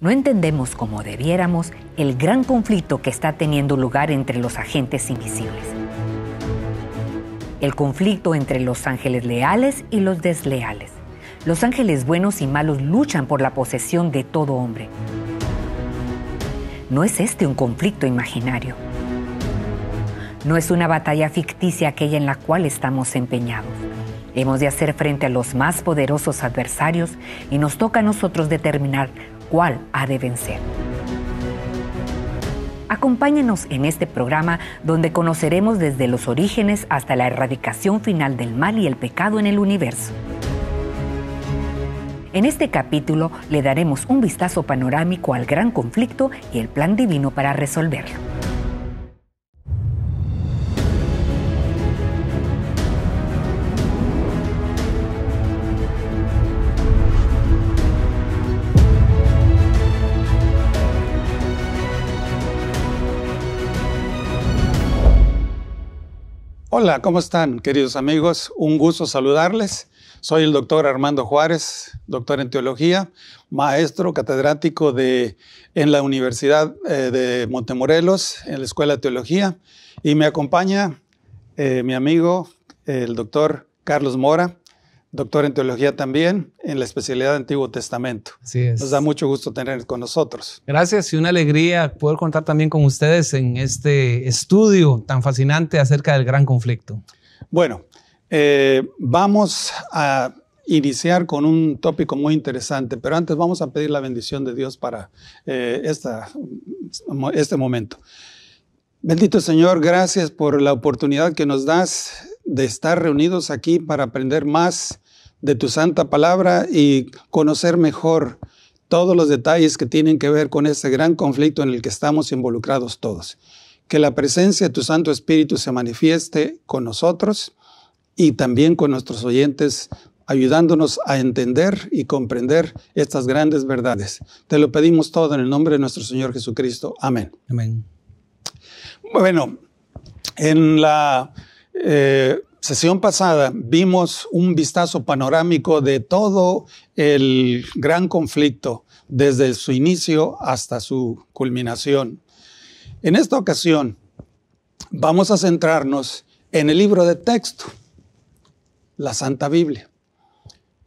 no entendemos como debiéramos el gran conflicto que está teniendo lugar entre los agentes invisibles. El conflicto entre los ángeles leales y los desleales. Los ángeles buenos y malos luchan por la posesión de todo hombre. No es este un conflicto imaginario. No es una batalla ficticia aquella en la cual estamos empeñados. Hemos de hacer frente a los más poderosos adversarios y nos toca a nosotros determinar cual ha de vencer. Acompáñenos en este programa donde conoceremos desde los orígenes hasta la erradicación final del mal y el pecado en el universo. En este capítulo le daremos un vistazo panorámico al gran conflicto y el plan divino para resolverlo. Hola, ¿cómo están, queridos amigos? Un gusto saludarles. Soy el doctor Armando Juárez, doctor en teología, maestro catedrático de, en la Universidad eh, de Montemorelos, en la Escuela de Teología, y me acompaña eh, mi amigo, el doctor Carlos Mora, doctor en teología también, en la especialidad de Antiguo Testamento. Nos da mucho gusto tener con nosotros. Gracias y una alegría poder contar también con ustedes en este estudio tan fascinante acerca del gran conflicto. Bueno, eh, vamos a iniciar con un tópico muy interesante, pero antes vamos a pedir la bendición de Dios para eh, esta, este momento. Bendito Señor, gracias por la oportunidad que nos das de estar reunidos aquí para aprender más de tu santa palabra y conocer mejor todos los detalles que tienen que ver con ese gran conflicto en el que estamos involucrados todos. Que la presencia de tu Santo Espíritu se manifieste con nosotros y también con nuestros oyentes, ayudándonos a entender y comprender estas grandes verdades. Te lo pedimos todo en el nombre de nuestro Señor Jesucristo. Amén. Amén. Bueno, en la eh, sesión pasada vimos un vistazo panorámico de todo el gran conflicto, desde su inicio hasta su culminación. En esta ocasión vamos a centrarnos en el libro de texto, la Santa Biblia,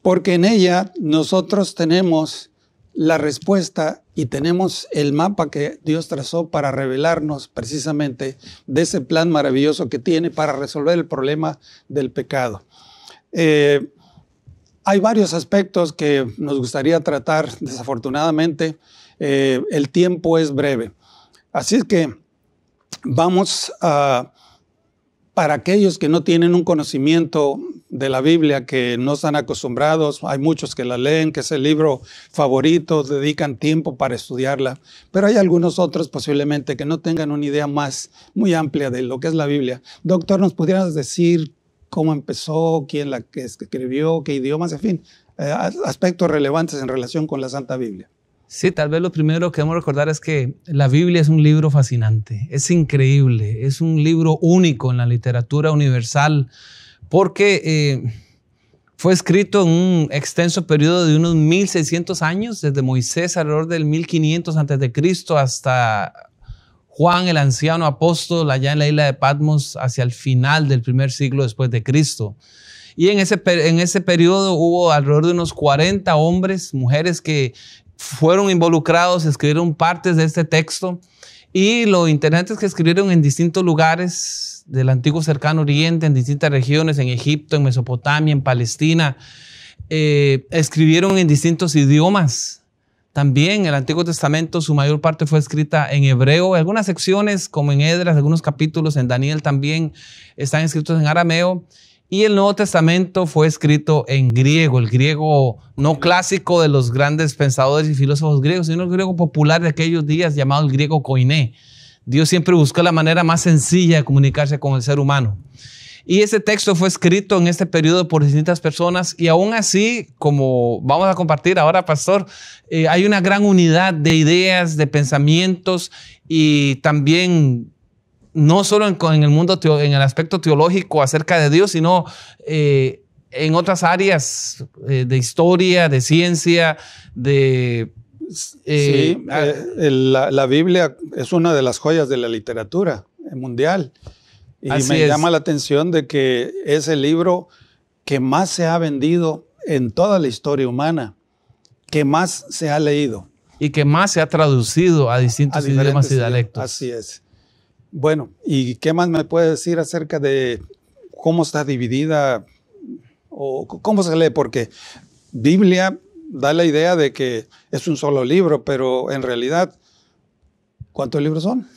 porque en ella nosotros tenemos la respuesta y tenemos el mapa que Dios trazó para revelarnos precisamente de ese plan maravilloso que tiene para resolver el problema del pecado. Eh, hay varios aspectos que nos gustaría tratar, desafortunadamente eh, el tiempo es breve. Así es que vamos a, para aquellos que no tienen un conocimiento de la Biblia que no están acostumbrados. Hay muchos que la leen, que es el libro favorito, dedican tiempo para estudiarla. Pero hay algunos otros posiblemente que no tengan una idea más muy amplia de lo que es la Biblia. Doctor, ¿nos pudieras decir cómo empezó, quién la escribió, qué idiomas, en fin, eh, aspectos relevantes en relación con la Santa Biblia? Sí, tal vez lo primero que debemos recordar es que la Biblia es un libro fascinante, es increíble, es un libro único en la literatura universal porque eh, fue escrito en un extenso periodo de unos 1600 años, desde Moisés alrededor del 1500 a.C. hasta Juan el anciano apóstol allá en la isla de Patmos hacia el final del primer siglo después de Cristo. Y en ese, en ese periodo hubo alrededor de unos 40 hombres, mujeres que fueron involucrados, escribieron partes de este texto y lo interesante que escribieron en distintos lugares del antiguo cercano oriente, en distintas regiones, en Egipto, en Mesopotamia, en Palestina. Eh, escribieron en distintos idiomas. También el Antiguo Testamento, su mayor parte fue escrita en hebreo. Algunas secciones, como en Edras, algunos capítulos en Daniel también están escritos en arameo. Y el Nuevo Testamento fue escrito en griego, el griego no clásico de los grandes pensadores y filósofos griegos, sino el griego popular de aquellos días llamado el griego koiné. Dios siempre buscó la manera más sencilla de comunicarse con el ser humano. Y ese texto fue escrito en este periodo por distintas personas y aún así, como vamos a compartir ahora, pastor, eh, hay una gran unidad de ideas, de pensamientos y también no solo en, el mundo, en el aspecto teológico acerca de Dios, sino eh, en otras áreas eh, de historia, de ciencia, de... Eh, sí, la, Biblia es una de las joyas de la literatura mundial. Y me llama la atención de que es el libro que más se ha vendido en toda la historia humana, que más se ha leído. Y que más se ha traducido a distintos idiomas y dialectos. Así es. Bueno, ¿y qué más me puede decir acerca de cómo está dividida o cómo se lee? Porque Biblia da la idea de que es un solo libro, pero en realidad, ¿cuántos libros son?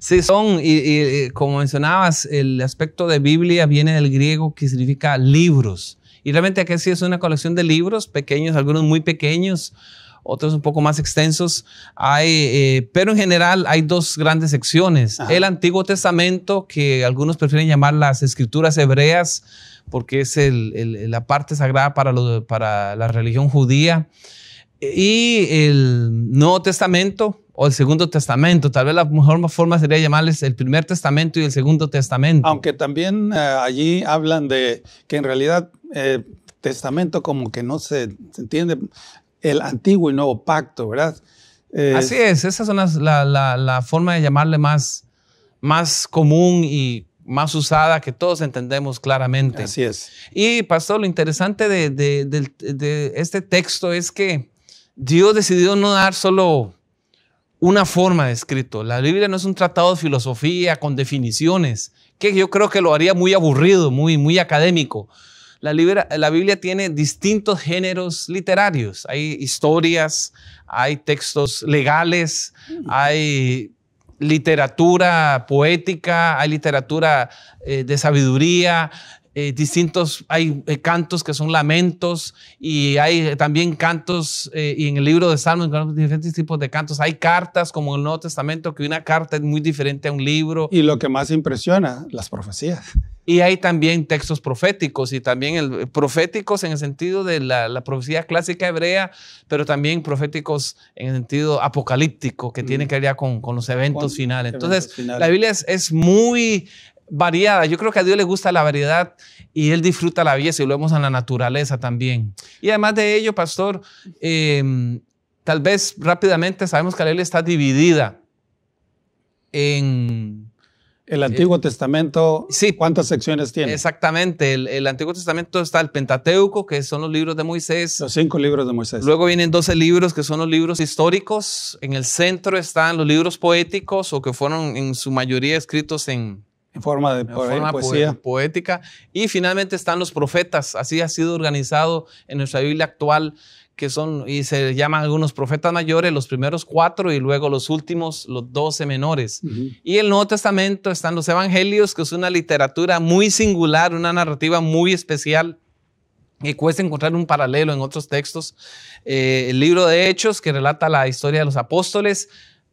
Sí, son, y, y como mencionabas, el aspecto de Biblia viene del griego que significa libros. Y realmente aquí sí es una colección de libros pequeños, algunos muy pequeños, otros un poco más extensos, hay, eh, pero en general hay dos grandes secciones. El Antiguo Testamento, que algunos prefieren llamar las escrituras hebreas, porque es el, la parte sagrada para, para la religión judía, y el Nuevo Testamento, o el Segundo Testamento. Tal vez la mejor forma sería llamarles el Primer Testamento y el Segundo Testamento. Aunque también eh, allí hablan de que en realidad eh, testamento como que no se, se entiende el antiguo y nuevo pacto, ¿verdad? Así es, esa es la, forma de llamarle más, más común y más usada que todos entendemos claramente. Así es. Y, pastor, lo interesante de, este texto es que Dios decidió no dar solo una forma de escrito. La Biblia no es un tratado de filosofía con definiciones, que yo creo que lo haría muy aburrido, muy, muy académico. La, Biblia tiene distintos géneros literarios. Hay historias, hay textos legales, mm. hay literatura poética, hay literatura eh, de sabiduría, eh, distintos, hay eh, cantos que son lamentos y hay también cantos, y en el libro de Salmos, diferentes tipos de cantos, hay cartas como en el Nuevo Testamento, que una carta es muy diferente a un libro. Y lo que más impresiona, las profecías. Y hay también textos proféticos y también el, proféticos en el sentido de la, profecía clásica hebrea, pero también proféticos en el sentido apocalíptico, que tiene mm. que ver con, los eventos finales. Entonces, la Biblia es, muy variada. Yo creo que a Dios le gusta la variedad y Él disfruta la vida si lo vemos en la naturaleza también. Y además de ello, pastor, em, tal vez rápidamente sabemos que la Biblia está dividida en el Antiguo Testamento, sí. ¿cuántas secciones tiene? Exactamente, el, Antiguo Testamento está el Pentateuco, que son los libros de Moisés. Los cinco libros de Moisés. Luego vienen doce libros, que son los libros históricos. En el centro están los libros poéticos, o que fueron en su mayoría escritos en, en forma de, eh, poesía. poética. Y finalmente están los profetas. Así ha sido organizado en nuestra Biblia actual, que son, y se llaman algunos profetas mayores, los primeros cuatro y luego los últimos, los doce menores. Y el Nuevo Testamento están los evangelios, que es una literatura muy singular, una narrativa muy especial. Y cuesta encontrar un paralelo en otros textos. Eh, el libro de Hechos, que relata la historia de los apóstoles,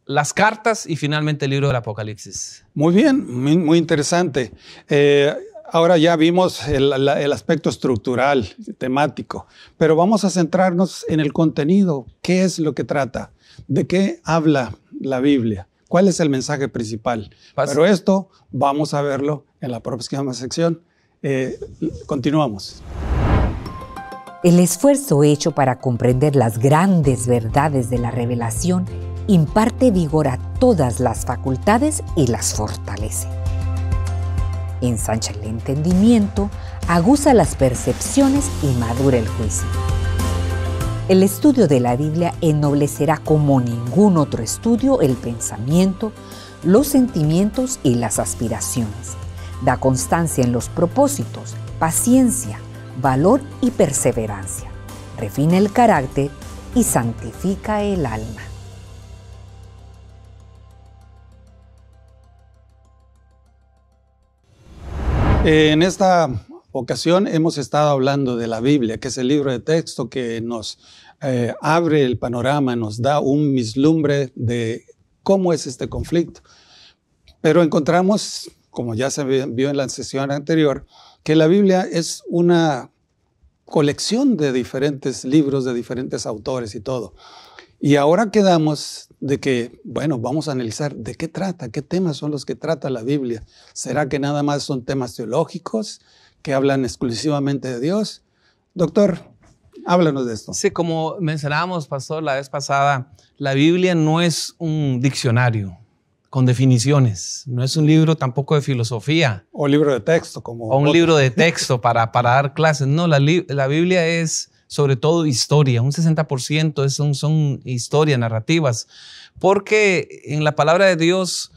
las cartas y finalmente el libro del Apocalipsis. Muy bien, muy, interesante. Eh, ahora ya vimos el, aspecto estructural, temático, pero vamos a centrarnos en el contenido. ¿Qué es lo que trata? ¿De qué habla la Biblia? ¿Cuál es el mensaje principal? pero esto vamos a verlo en la próxima sección. Eh, continuamos. El esfuerzo hecho para comprender las grandes verdades de la revelación imparte vigor a todas las facultades y las fortalece. Ensancha el entendimiento, aguza las percepciones y madura el juicio. El estudio de la Biblia ennoblecerá como ningún otro estudio el pensamiento, los sentimientos y las aspiraciones. Da constancia en los propósitos, paciencia, valor y perseverancia. Refina el carácter y santifica el alma. Eh, en esta ocasión hemos estado hablando de la Biblia, que es el libro de texto que nos eh, abre el panorama, nos da un vislumbre de cómo es este conflicto. Pero encontramos, como ya se vio en la sesión anterior, que la Biblia es una colección de diferentes libros, de diferentes autores y todo. Y ahora quedamos de que, bueno, vamos a analizar de qué trata, qué temas son los que trata la Biblia. ¿Será que nada más son temas teológicos que hablan exclusivamente de Dios? Doctor, háblanos de esto. Sí, como mencionábamos, pastor, la vez pasada, la Biblia no es un diccionario con definiciones, no es un libro tampoco de filosofía. O libro de texto, como... O un libro de texto para, para dar clases. No, la, la Biblia es sobre todo historia. Un 60% son historias, narrativas. Porque en la palabra de Dios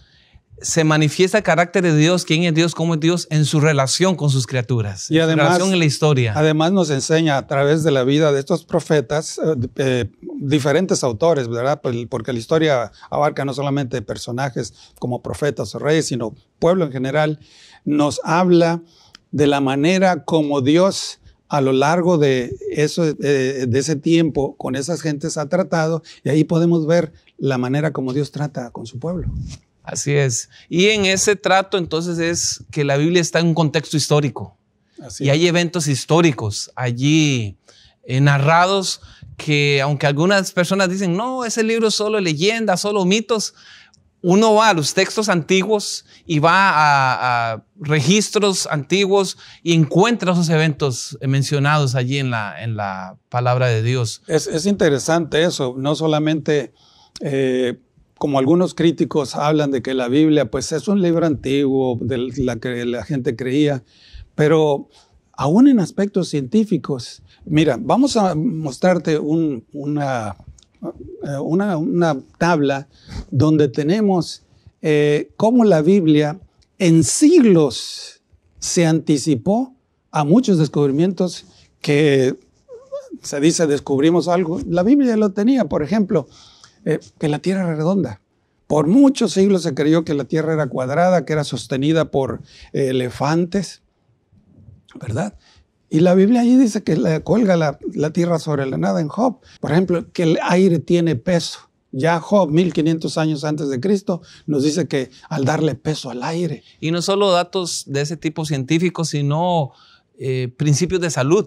se manifiesta el carácter de Dios, quién es Dios, cómo es Dios, en su relación con sus criaturas, y además, la historia. Además nos enseña a través de la vida de estos profetas, eh, eh, diferentes autores, ¿verdad? Pues, porque la historia abarca no solamente personajes como profetas o reyes, sino pueblo en general, nos habla de la manera como Dios a lo largo de, eso, eh, de ese tiempo con esas gentes ha tratado y ahí podemos ver la manera como Dios trata con su pueblo. Así es. Y en ese trato entonces es que la Biblia está en un contexto histórico. y hay eventos históricos allí eh, narrados que aunque algunas personas dicen, no, ese libro es solo leyenda, solo mitos, uno va a los textos antiguos y va a, registros antiguos y encuentra esos eventos mencionados allí en la, en la palabra de Dios. Es, interesante eso, no solamente... Eh, como algunos críticos hablan de que la Biblia, pues es un libro antiguo, de la que la gente creía, pero aún en aspectos científicos, mira, vamos a mostrarte una eh, una, tabla donde tenemos eh, cómo la Biblia en siglos se anticipó a muchos descubrimientos que se dice descubrimos algo. La Biblia lo tenía, por ejemplo, eh, que la Tierra era redonda. Por muchos siglos se creyó que la Tierra era cuadrada, que era sostenida por elefantes, ¿verdad? Y la Biblia allí dice que le cuelga la, tierra sobre la nada en Job. Por ejemplo, que el aire tiene peso. Ya Job, 1500 años antes de Cristo, nos dice que al darle peso al aire. Y no solo datos de ese tipo científicos, sino eh, principios de salud.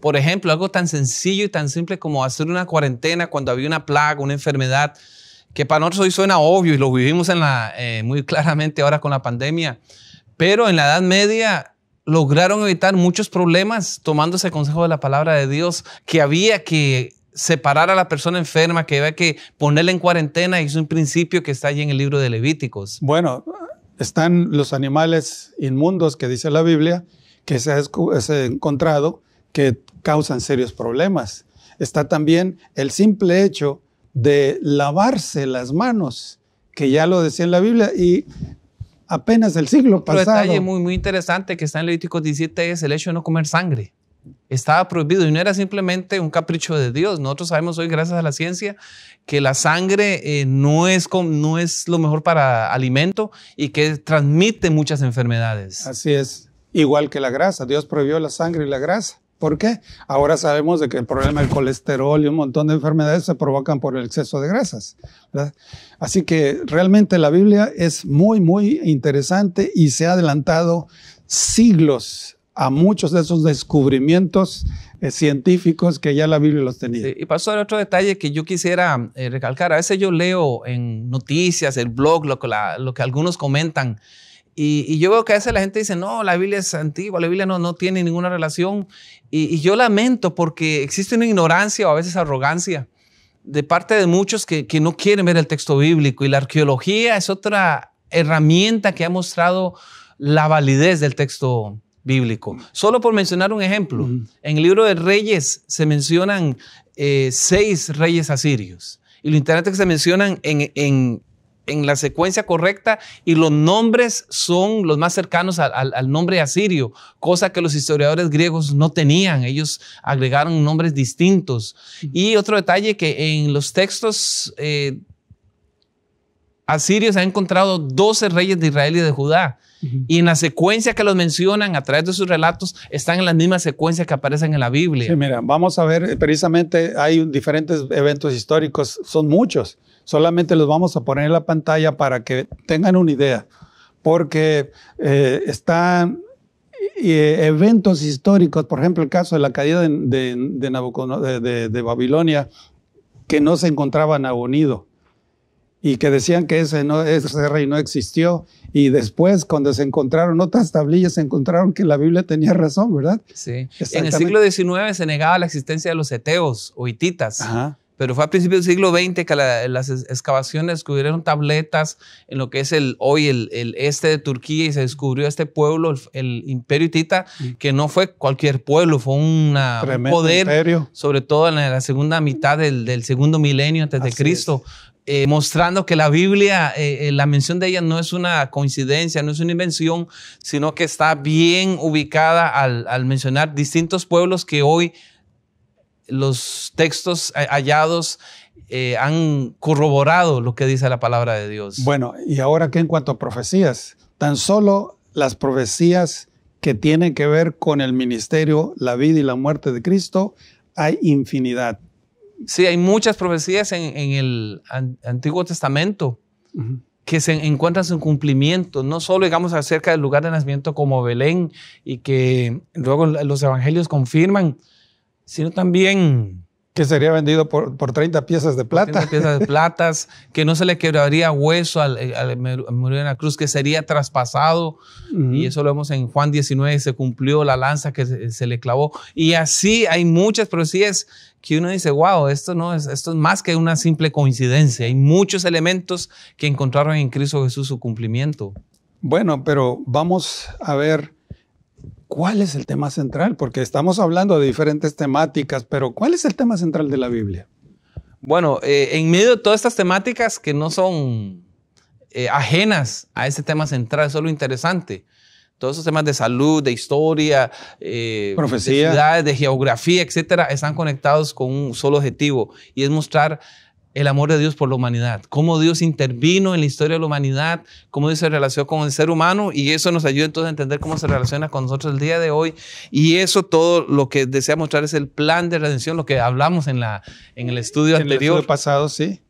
Por ejemplo, algo tan sencillo y tan simple como hacer una cuarentena cuando había una plaga, una enfermedad, que para nosotros hoy suena obvio y lo vivimos eh, muy claramente ahora con la pandemia. Pero en la Edad Media lograron evitar muchos problemas tomándose ese consejo de la palabra de Dios, que había que separar a la persona enferma, que había que ponerla en cuarentena, y es un principio que está allí en el libro de Levíticos. Bueno, están los animales inmundos que dice la Biblia, que se se ha encontrado que causan serios problemas. Está también el simple hecho de lavarse las manos, que ya lo decía en la Biblia, y apenas el siglo pasado. Un detalle muy, muy interesante que está en Levítico 17 es el hecho de no comer sangre. Estaba prohibido y no era simplemente un capricho de Dios. Nosotros sabemos hoy, gracias a la ciencia, que la sangre eh, no, es, no es lo mejor para alimento y que transmite muchas enfermedades. Así es, igual que la grasa. Dios prohibió la sangre y la grasa. ¿Por qué? Ahora sabemos de que el problema del colesterol y un montón de enfermedades se provocan por el exceso de grasas. Así que realmente la Biblia es muy, muy interesante y se ha adelantado siglos a muchos de esos descubrimientos eh, científicos que ya la Biblia los tenía. y pasó a otro detalle que yo quisiera eh, recalcar. A veces yo leo en noticias, el blog, lo que algunos comentan y, yo veo que a veces la gente dice, no, la Biblia es antigua, la Biblia no, no tiene ninguna relación. Y, yo lamento porque existe una ignorancia o a veces arrogancia de parte de muchos que, no quieren ver el texto bíblico. Y la arqueología es otra herramienta que ha mostrado la validez del texto bíblico. Solo por mencionar un ejemplo, en el libro de Reyes se mencionan eh, seis reyes asirios. Y lo interesante es que se mencionan en en la secuencia correcta y los nombres son los más cercanos al, nombre asirio, cosa que los historiadores griegos no tenían. Ellos agregaron nombres distintos. Y otro detalle que en los textos eh, asirios se han encontrado 12 reyes de Israel y de Judá. Y en la secuencia que los mencionan a través de sus relatos, están en la misma secuencia que aparecen en la Biblia. Sí, mira, vamos a ver, precisamente hay diferentes eventos históricos, son muchos. Solamente los vamos a poner en la pantalla para que tengan una idea, porque eh, están eh, eventos históricos, por ejemplo, el caso de la caída de, Babilonia, que no se encontraban unido y que decían que ese, no, ese rey no existió. Y después, cuando se encontraron otras tablillas, se encontraron que la Biblia tenía razón, ¿verdad? Sí. En el siglo XIX se negaba la existencia de los eteos o hititas. Ajá. Pero fue a principios del siglo XX que las excavaciones descubrieron tabletas en lo que es el, hoy el, el este de Turquía y se descubrió este pueblo, el, imperio hitita, que no fue cualquier pueblo, fue un poder, sobre todo en la segunda mitad del, del segundo milenio antes de Cristo. Eh, mostrando que la Biblia, eh, eh, la mención de ella no es una coincidencia, no es una invención, sino que está bien ubicada al, al mencionar distintos pueblos que hoy los textos hallados eh, han corroborado lo que dice la palabra de Dios. Bueno, y ahora ¿qué en cuanto a profecías, tan solo las profecías que tienen que ver con el ministerio, la vida y la muerte de Cristo, hay infinidad. Sí, hay muchas profecías en, el Antiguo Testamento que se encuentran su cumplimiento, no solo digamos acerca del lugar de nacimiento como Belén y que luego los evangelios confirman, sino también... Que sería vendido por, por 30 piezas de plata. 30 piezas de plata que no se le quebraría hueso al, al, morir en la cruz, que sería traspasado. Y eso lo vemos en Juan 19, se cumplió la lanza que se, le clavó. Y así hay muchas, profecías que uno dice, wow, esto, no es, esto es más que una simple coincidencia. Hay muchos elementos que encontraron en Cristo Jesús su cumplimiento. Bueno, pero vamos a ver ¿cuál es el tema central? Porque estamos hablando de diferentes temáticas, pero ¿cuál es el tema central de la Biblia? Bueno, eh, en medio de todas estas temáticas que no son eh, ajenas a ese tema central, eso es lo interesante. Todos esos temas de salud, de historia, eh, de ciudades, de geografía, etcétera, están conectados con un solo objetivo y es mostrar el amor de Dios por la humanidad, cómo Dios intervino en la historia de la humanidad, cómo Dios se relacionó con el ser humano y eso nos ayuda entonces a entender cómo se relaciona con nosotros el día de hoy y eso todo lo que desea mostrar es el plan de redención, lo que hablamos en, la, en el estudio en anterior. El pasado, sí.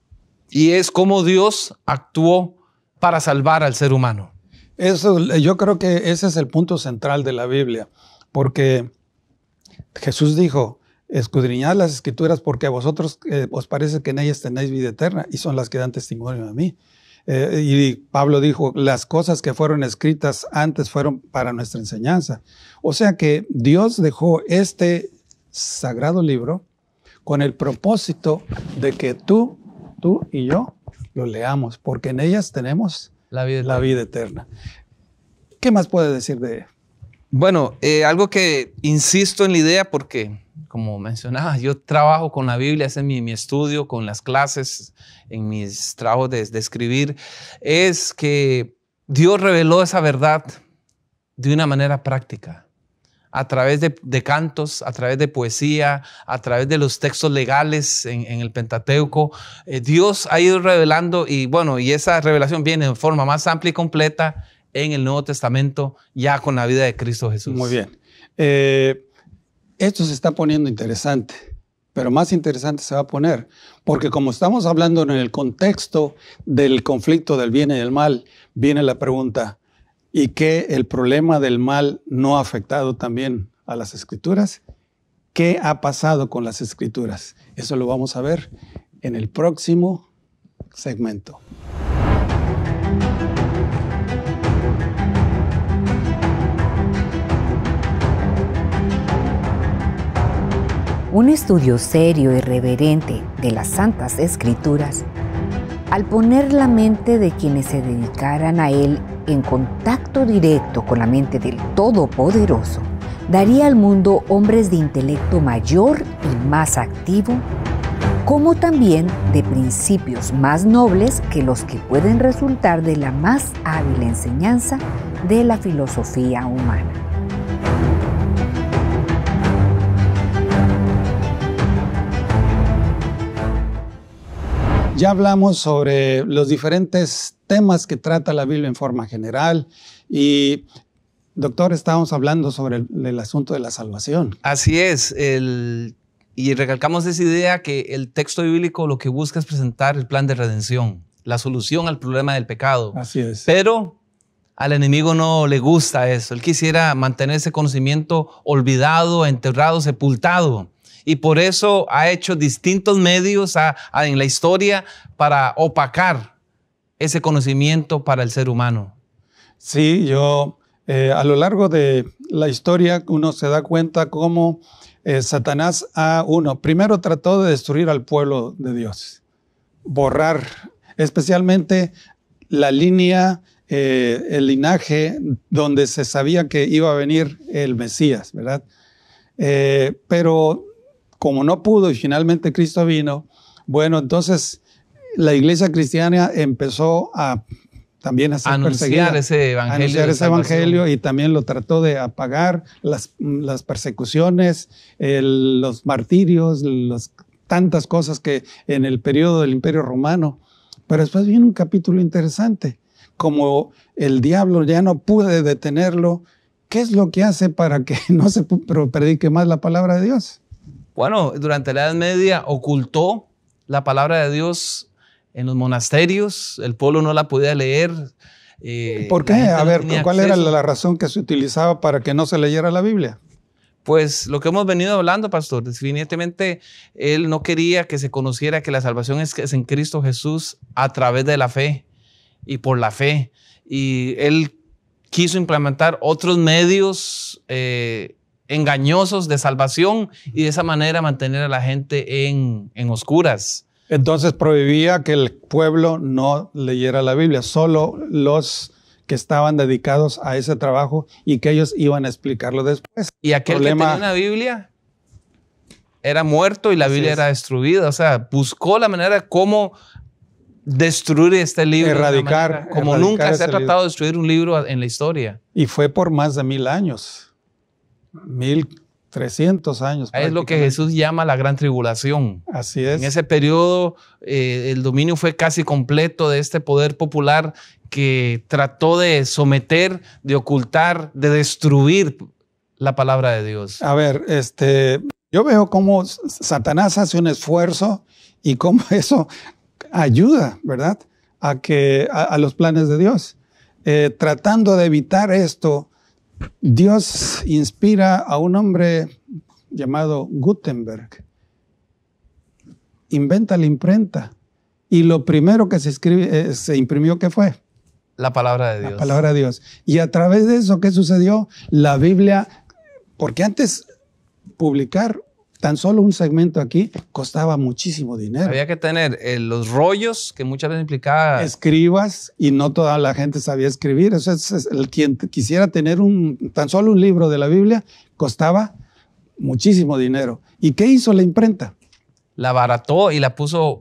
Y es cómo Dios actuó para salvar al ser humano. Eso, yo creo que ese es el punto central de la Biblia, porque Jesús dijo, escudriñad las escrituras porque a vosotros eh, os parece que en ellas tenéis vida eterna y son las que dan testimonio a mí. Eh, y Pablo dijo, las cosas que fueron escritas antes fueron para nuestra enseñanza. O sea que Dios dejó este sagrado libro con el propósito de que tú, tú y yo lo leamos, porque en ellas tenemos la vida eterna. La vida eterna. ¿Qué más puede decir de bueno, eh, algo que insisto en la idea porque, como mencionaba, yo trabajo con la Biblia, es mi, estudio, con las clases, en mis trabajos de, escribir, es que Dios reveló esa verdad de una manera práctica a través de, cantos, a través de poesía, a través de los textos legales en, el Pentateuco. Eh, Dios ha ido revelando y bueno, y esa revelación viene en forma más amplia y completa en el Nuevo Testamento, ya con la vida de Cristo Jesús. Muy bien. Eh, esto se está poniendo interesante, pero más interesante se va a poner, porque como estamos hablando en el contexto del conflicto del bien y del mal, viene la pregunta, ¿y qué el problema del mal no ha afectado también a las escrituras? ¿Qué ha pasado con las escrituras? Eso lo vamos a ver en el próximo segmento. Un estudio serio y reverente de las Santas Escrituras, al poner la mente de quienes se dedicaran a él en contacto directo con la mente del Todopoderoso, daría al mundo hombres de intelecto mayor y más activo como también de principios más nobles que los que pueden resultar de la más hábil enseñanza de la filosofía humana. Ya hablamos sobre los diferentes temas que trata la Biblia en forma general y doctor, estábamos hablando sobre el, asunto de la salvación. Así es, el y recalcamos esa idea que el texto bíblico lo que busca es presentar el plan de redención, la solución al problema del pecado. Así es. Pero al enemigo no le gusta eso. Él quisiera mantener ese conocimiento olvidado, enterrado, sepultado. Y por eso ha hecho distintos medios en la historia para opacar ese conocimiento para el ser humano. Sí, yo eh, a lo largo de la historia uno se da cuenta cómo eh, Satanás a uno. Primero trató de destruir al pueblo de Dios, borrar especialmente la línea, eh, el linaje donde se sabía que iba a venir el Mesías, ¿verdad? Eh, pero como no pudo y finalmente Cristo vino, bueno, entonces la iglesia cristiana empezó a también a anunciar ese evangelio. Anunciar ese evangelio y también lo trató de apagar las, las persecuciones, los martirios, las tantas cosas que en el periodo del Imperio Romano. Pero después viene un capítulo interesante. Como el diablo ya no pude detenerlo, ¿qué es lo que hace para que no se predique más la palabra de Dios? Bueno, durante la Edad Media ocultó la palabra de Dios en los monasterios, el pueblo no la podía leer. Eh, ¿Por qué? A ver, ¿cuál era la razón que se utilizaba para que no se leyera la Biblia? Pues lo que hemos venido hablando, pastor, definitivamente él no quería que se conociera que la salvación es, en Cristo Jesús a través de la fe y por la fe. Y él quiso implementar otros medios eh, engañosos de salvación y de esa manera mantener a la gente en, en oscuras. Entonces prohibía que el pueblo no leyera la Biblia, solo los que estaban dedicados a ese trabajo y que ellos iban a explicarlo después. Y aquel que tenía la Biblia era muerto y la Biblia era destruida. O sea, buscó la manera como destruir este libro. Erradicar. como nunca se ha tratado de destruir un libro en la historia. Y fue por más de mil años. Mil 300 años. Es lo que Jesús llama la gran tribulación. Así es. En ese periodo eh, el dominio fue casi completo de este poder popular que trató de someter, de ocultar, de destruir la palabra de Dios. A ver, este, yo veo cómo Satanás hace un esfuerzo y cómo eso ayuda, ¿verdad? A, que, a, los planes de Dios. Eh, tratando de evitar esto, Dios inspira a un hombre llamado Gutenberg. Inventa la imprenta. Y lo primero que se, eh, se imprimió, ¿qué fue? La palabra de Dios. La palabra de Dios. Y a través de eso, ¿qué sucedió? La Biblia, porque antes publicar Tan solo un segmento aquí costaba muchísimo dinero. Había que tener eh, los rollos que muchas veces implicaba. Escribas y no toda la gente sabía escribir. el, quien quisiera tener un, tan solo un libro de la Biblia costaba muchísimo dinero. ¿Y qué hizo la imprenta? la abarató y la puso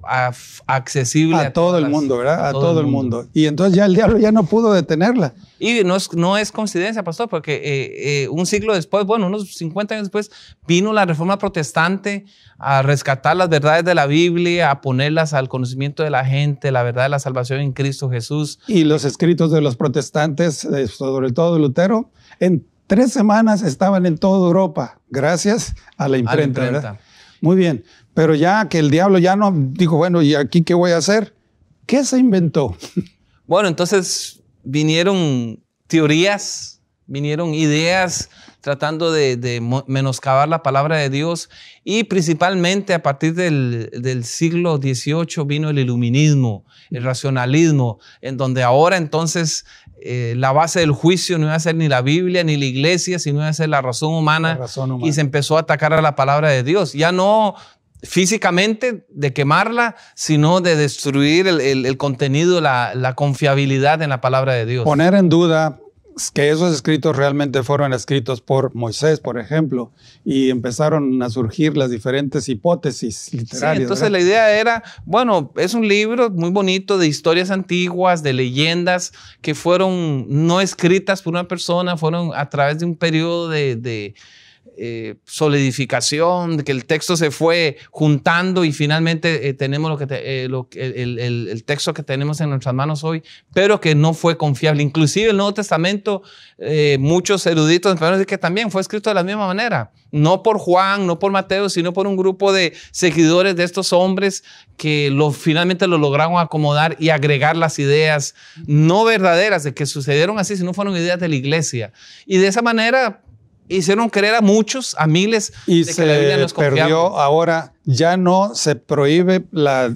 accesible a, todo el mundo, ¿verdad? A, todo, el mundo. Y entonces ya el diablo ya no pudo detenerla. Y no es, coincidencia, pastor, porque eh, eh, un siglo después, bueno, unos 50 años después, vino la reforma protestante a rescatar las verdades de la Biblia, a ponerlas al conocimiento de la gente, la verdad de la salvación en Cristo Jesús. Y los escritos de los protestantes, eh, sobre todo Lutero, en tres semanas estaban en toda Europa, gracias a la imprenta. A la imprenta. Muy bien, pero ya que el diablo ya no dijo, bueno, ¿y aquí qué voy a hacer? ¿Qué se inventó? Bueno, entonces vinieron teorías, vinieron ideas tratando de, menoscabar la palabra de Dios y principalmente a partir del, siglo XVIII vino el iluminismo, el racionalismo, en donde ahora entonces eh, la base del juicio no iba a ser ni la Biblia ni la iglesia, sino iba a ser la razón humana, la razón humana. y se empezó a atacar a la palabra de Dios. Ya no físicamente de quemarla, sino de destruir el, el, contenido, la, la, confiabilidad en la palabra de Dios. Poner en duda que esos escritos realmente fueron escritos por Moisés, por ejemplo, y empezaron a surgir las diferentes hipótesis literarias. entonces la idea era, bueno, es un libro muy bonito de historias antiguas, de leyendas que fueron no escritas por una persona, fueron a través de un periodo de eh, solidificación, que el texto se fue juntando y finalmente eh, tenemos lo que eh, lo, el, el, texto que tenemos en nuestras manos hoy, pero que no fue confiable. Inclusive el Nuevo Testamento, eh, muchos eruditos empezaron a decir que también fue escrito de la misma manera, no por Juan, no por Mateo, sino por un grupo de seguidores de estos hombres que lo, finalmente lo lograron acomodar y agregar las ideas no verdaderas de que sucedieron así, sino fueron ideas de la iglesia. Y de esa manera hicieron creer a muchos, a miles, de que la perdió. Ahora ya no se prohíbe la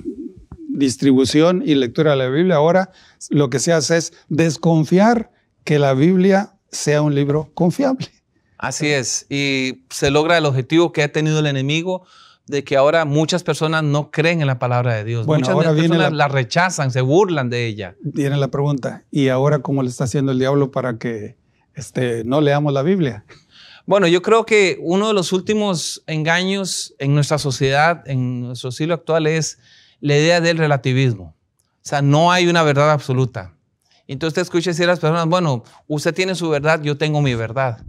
distribución y lectura de la Biblia. Ahora lo que se hace es desconfiar que la Biblia sea un libro confiable. Así es, y se logra el objetivo que ha tenido el enemigo de que ahora muchas personas no creen en la palabra de Dios. muchas personas la, rechazan, se burlan de ella. Tienen la pregunta, ¿y ahora cómo le está haciendo el diablo para que este, no leamos la Biblia? Bueno, yo creo que uno de los últimos engaños en nuestra sociedad, en nuestro siglo actual, es la idea del relativismo. O sea, no hay una verdad absoluta. Entonces te escuchas decir a las personas, bueno, usted tiene su verdad, yo tengo mi verdad.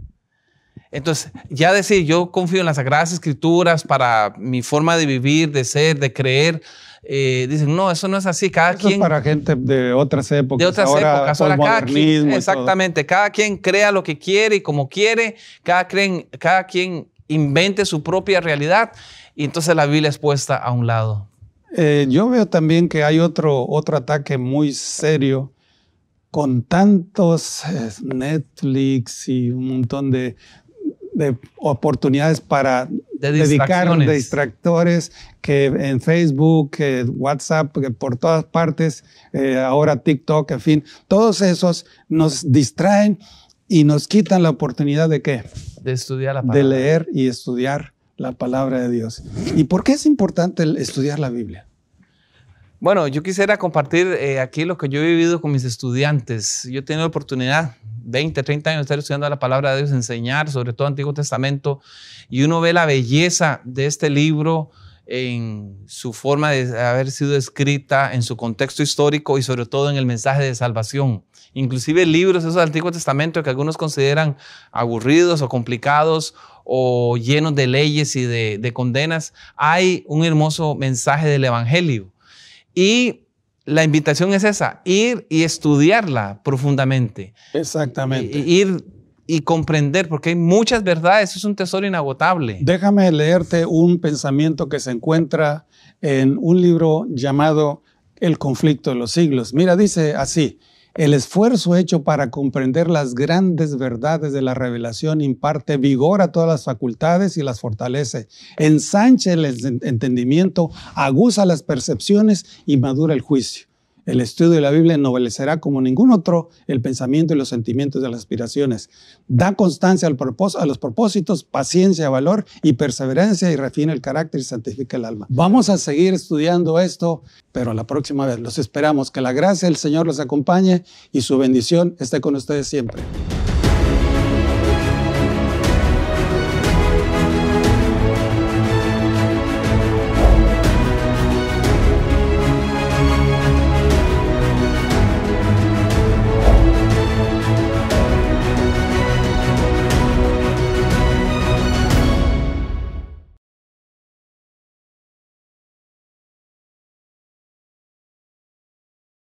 Entonces, ya decir, yo confío en las Sagradas Escrituras para mi forma de vivir, de ser, de creer, eh, dicen, no, eso no es así. Cada eso Es para gente de otras épocas. De otras épocas. Ahora cada quien, exactamente. Cada quien crea lo que quiere y como quiere. Cada, creen, cada quien invente su propia realidad. Y entonces la Biblia es puesta a un lado. Eh, yo veo también que hay otro, otro ataque muy serio con tantos eh, Netflix y un montón de, de oportunidades para dedicaron distractores que en Facebook, WhatsApp, que por todas partes, eh, ahora TikTok, en fin, todos esos nos distraen y nos quitan la oportunidad de qué? De estudiar la palabra. De leer y estudiar la palabra de Dios. ¿Y por qué es importante estudiar la Biblia? Bueno, yo quisiera compartir eh, aquí lo que yo he vivido con mis estudiantes. Yo he tenido la oportunidad, 20, 30 años, de estar estudiando la palabra de Dios, enseñar, sobre todo Antiguo Testamento, y uno ve la belleza de este libro en su forma de haber sido escrita, en su contexto histórico y sobre todo en el mensaje de salvación. Inclusive libros esos del Antiguo Testamento que algunos consideran aburridos o complicados o llenos de leyes y de condenas, hay un hermoso mensaje del Evangelio y la invitación es esa, ir y estudiarla profundamente. Exactamente. Ir y comprender, porque hay muchas verdades, es un tesoro inagotable. Déjame leerte un pensamiento que se encuentra en un libro llamado El conflicto de los siglos. Mira, dice así, el esfuerzo hecho para comprender las grandes verdades de la revelación imparte vigor a todas las facultades y las fortalece, ensancha el entendimiento, aguza las percepciones y madura el juicio. El estudio de la Biblia ennoblecerá como ningún otro el pensamiento y los sentimientos de las aspiraciones. Da constancia al a los propósitos, paciencia, valor y perseverancia y refina el carácter y santifica el alma. Vamos a seguir estudiando esto, pero la próxima vez los esperamos. Que la gracia del Señor los acompañe y su bendición esté con ustedes siempre.